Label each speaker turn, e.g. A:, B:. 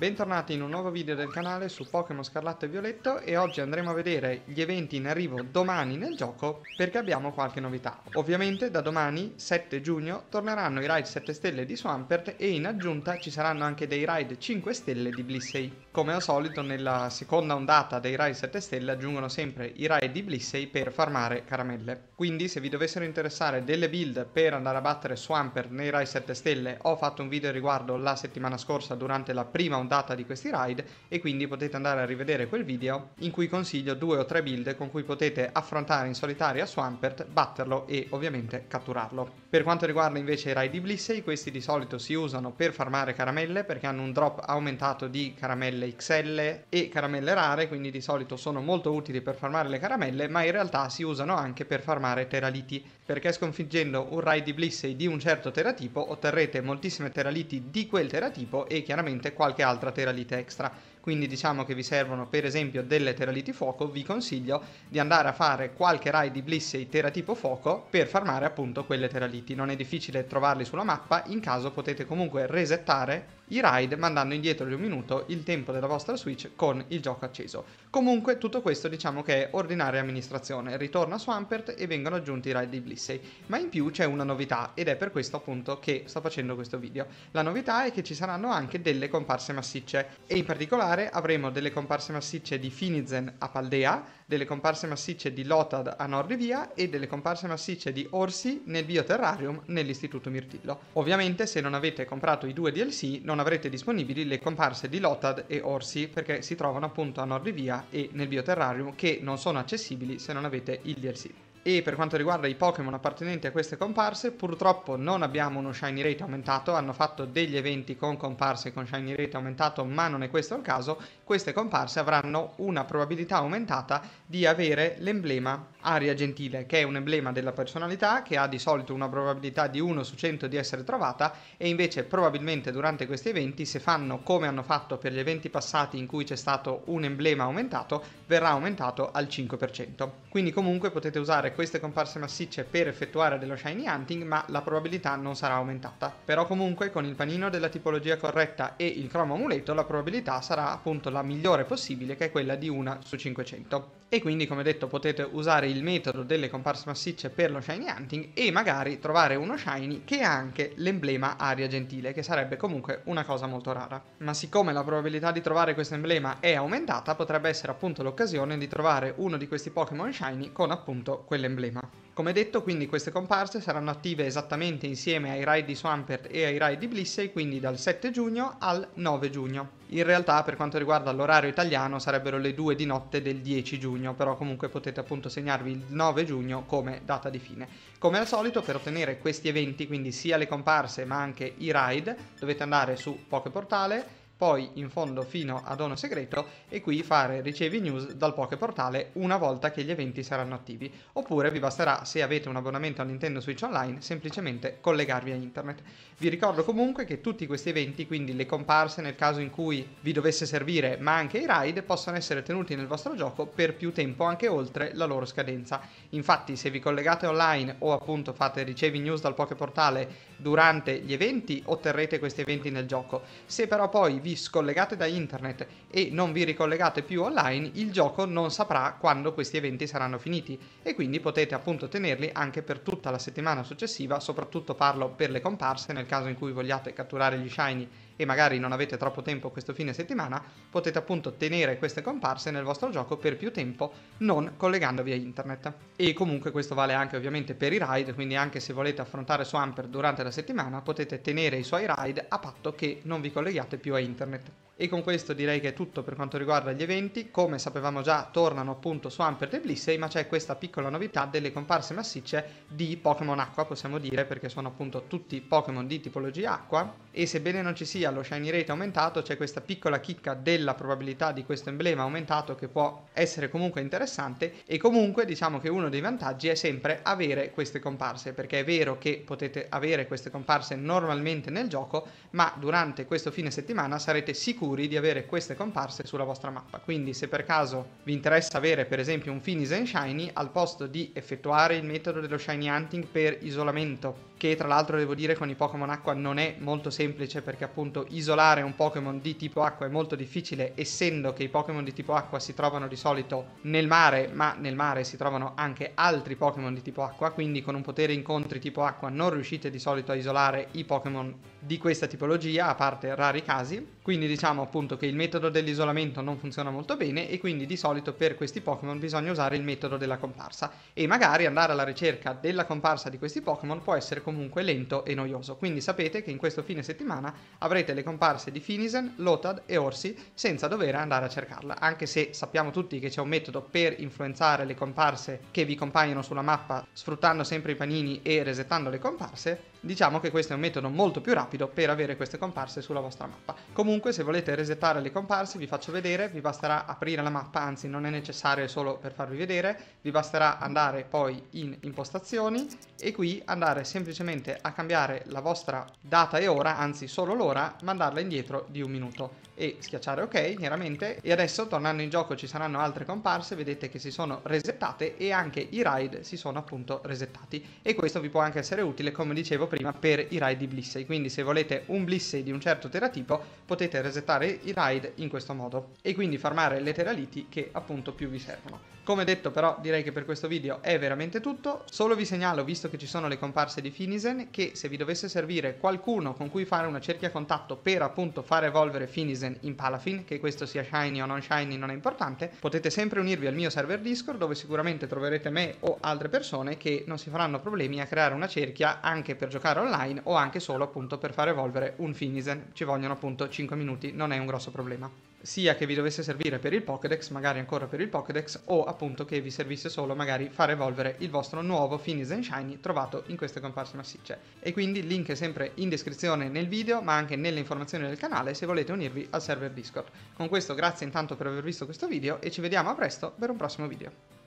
A: Bentornati in un nuovo video del canale su Pokémon Scarlatto e Violetto e oggi andremo a vedere gli eventi in arrivo domani nel gioco perché abbiamo qualche novità. Ovviamente da domani, 7 giugno, torneranno i raid 7 stelle di Swampert e in aggiunta ci saranno anche dei raid 5 stelle di Blissey. Come al solito nella seconda ondata dei raid 7 stelle aggiungono sempre i raid di Blissey per farmare caramelle. Quindi se vi dovessero interessare delle build per andare a battere Swampert nei raid 7 stelle ho fatto un video riguardo la settimana scorsa durante la prima ondata data di questi ride e quindi potete andare a rivedere quel video in cui consiglio due o tre build con cui potete affrontare in solitaria Swampert, batterlo e ovviamente catturarlo. Per quanto riguarda invece i ride di Blissey, questi di solito si usano per farmare caramelle perché hanno un drop aumentato di caramelle XL e caramelle rare, quindi di solito sono molto utili per farmare le caramelle, ma in realtà si usano anche per farmare teraliti, perché sconfiggendo un raid di Blissey di un certo teratipo otterrete moltissime teraliti di quel teratipo e chiaramente qualche altro altra teralite extra. Quindi diciamo che vi servono per esempio delle teraliti fuoco, vi consiglio di andare a fare qualche raid di Blissey tera tipo fuoco per farmare appunto quelle teraliti. Non è difficile trovarli sulla mappa, in caso potete comunque resettare i ride mandando indietro di un minuto il tempo della vostra Switch con il gioco acceso. Comunque tutto questo diciamo che è ordinaria amministrazione, ritorna Swampert e vengono aggiunti i ride di Blissey, ma in più c'è una novità ed è per questo appunto che sto facendo questo video. La novità è che ci saranno anche delle comparse massicce e in particolare avremo delle comparse massicce di Finizen a Paldea, delle comparse massicce di Lotad a Nordivia e delle comparse massicce di Orsi nel Bioterrarium nell'Istituto Mirtillo. Ovviamente se non avete comprato i due DLC non avrete disponibili le comparse di Lotad e Orsi perché si trovano appunto a nord di Via e nel Bioterrarium che non sono accessibili se non avete il DLC. E per quanto riguarda i Pokémon appartenenti a queste comparse, purtroppo non abbiamo uno Shiny Rate aumentato, hanno fatto degli eventi con comparse con Shiny Rate aumentato, ma non è questo il caso, queste comparse avranno una probabilità aumentata di avere l'emblema Aria gentile, che è un emblema della personalità che ha di solito una probabilità di 1 su 100 di essere trovata e invece probabilmente durante questi eventi, se fanno come hanno fatto per gli eventi passati in cui c'è stato un emblema aumentato, verrà aumentato al 5%. Quindi comunque potete usare queste comparse massicce per effettuare dello shiny hunting, ma la probabilità non sarà aumentata. Però comunque con il panino della tipologia corretta e il cromo amuleto la probabilità sarà appunto la migliore possibile che è quella di 1 su 500. E quindi come detto potete usare il metodo delle comparse massicce per lo shiny hunting e magari trovare uno shiny che ha anche l'emblema aria gentile, che sarebbe comunque una cosa molto rara. Ma siccome la probabilità di trovare questo emblema è aumentata, potrebbe essere appunto l'occasione di trovare uno di questi Pokémon shiny con appunto quell'emblema. Come detto, quindi queste comparse saranno attive esattamente insieme ai raid di Swampert e ai raid di Blissey, quindi dal 7 giugno al 9 giugno. In realtà, per quanto riguarda l'orario italiano, sarebbero le 2 di notte del 10 giugno, però comunque potete appunto segnarvi il 9 giugno come data di fine. Come al solito, per ottenere questi eventi, quindi sia le comparse ma anche i raid, dovete andare su Portale, poi in fondo fino a dono segreto e qui fare ricevi news dal poche portale una volta che gli eventi saranno attivi. Oppure vi basterà, se avete un abbonamento a Nintendo Switch Online, semplicemente collegarvi a internet. Vi ricordo comunque che tutti questi eventi, quindi le comparse nel caso in cui vi dovesse servire, ma anche i raid, possono essere tenuti nel vostro gioco per più tempo, anche oltre la loro scadenza. Infatti, se vi collegate online o appunto fate ricevi news dal poche portale durante gli eventi, otterrete questi eventi nel gioco. Se però poi vi vi scollegate da internet e non vi ricollegate più online, il gioco non saprà quando questi eventi saranno finiti e quindi potete appunto tenerli anche per tutta la settimana successiva, soprattutto parlo per le comparse nel caso in cui vogliate catturare gli shiny e magari non avete troppo tempo questo fine settimana, potete appunto tenere queste comparse nel vostro gioco per più tempo non collegandovi a internet. E comunque questo vale anche ovviamente per i ride, quindi anche se volete affrontare Swamper durante la settimana potete tenere i suoi ride a patto che non vi colleghiate più a internet. E con questo direi che è tutto per quanto riguarda gli eventi. Come sapevamo già, tornano appunto su Amper e Blissey, ma c'è questa piccola novità delle comparse massicce di Pokémon Acqua, possiamo dire, perché sono appunto tutti Pokémon di tipologia Acqua. E sebbene non ci sia lo Shiny Rate aumentato, c'è questa piccola chicca della probabilità di questo emblema aumentato che può essere comunque interessante. E comunque diciamo che uno dei vantaggi è sempre avere queste comparse, perché è vero che potete avere queste comparse normalmente nel gioco, ma durante questo fine settimana sarete sicuri sicuri di avere queste comparse sulla vostra mappa. Quindi se per caso vi interessa avere per esempio un Finis and Shiny, al posto di effettuare il metodo dello Shiny Hunting per isolamento, che tra l'altro devo dire con i Pokémon acqua non è molto semplice perché appunto isolare un Pokémon di tipo acqua è molto difficile essendo che i Pokémon di tipo acqua si trovano di solito nel mare, ma nel mare si trovano anche altri Pokémon di tipo acqua, quindi con un potere incontri tipo acqua non riuscite di solito a isolare i Pokémon di questa tipologia, a parte rari casi. Quindi diciamo sappiamo appunto che il metodo dell'isolamento non funziona molto bene e quindi di solito per questi Pokémon bisogna usare il metodo della comparsa e magari andare alla ricerca della comparsa di questi Pokémon può essere comunque lento e noioso. Quindi sapete che in questo fine settimana avrete le comparse di Finisen, Lotad e Orsi senza dover andare a cercarla, anche se sappiamo tutti che c'è un metodo per influenzare le comparse che vi compaiono sulla mappa sfruttando sempre i panini e resettando le comparse, Diciamo che questo è un metodo molto più rapido per avere queste comparse sulla vostra mappa. Comunque se volete resettare le comparse vi faccio vedere, vi basterà aprire la mappa, anzi non è necessario solo per farvi vedere, vi basterà andare poi in impostazioni e qui andare semplicemente a cambiare la vostra data e ora, anzi solo l'ora, mandarla indietro di un minuto e schiacciare ok chiaramente e adesso tornando in gioco ci saranno altre comparse, vedete che si sono resettate e anche i ride si sono appunto resettati e questo vi può anche essere utile come dicevo prima per i raid di Blissey, quindi se volete un Blissey di un certo teratipo potete resettare i raid in questo modo e quindi farmare le teraliti che appunto più vi servono. Come detto però direi che per questo video è veramente tutto, solo vi segnalo visto che ci sono le comparse di Finisen che se vi dovesse servire qualcuno con cui fare una cerchia contatto per appunto far evolvere Finisen in Palafin, che questo sia shiny o non shiny non è importante, potete sempre unirvi al mio server Discord dove sicuramente troverete me o altre persone che non si faranno problemi a creare una cerchia anche per giocare giocare online o anche solo appunto per far evolvere un Finisen, ci vogliono appunto 5 minuti, non è un grosso problema. Sia che vi dovesse servire per il Pokédex, magari ancora per il Pokédex, o appunto che vi servisse solo magari far evolvere il vostro nuovo Finisen Shiny trovato in queste comparse massicce. E quindi link è sempre in descrizione nel video, ma anche nelle informazioni del canale se volete unirvi al server Discord. Con questo grazie intanto per aver visto questo video e ci vediamo a presto per un prossimo video.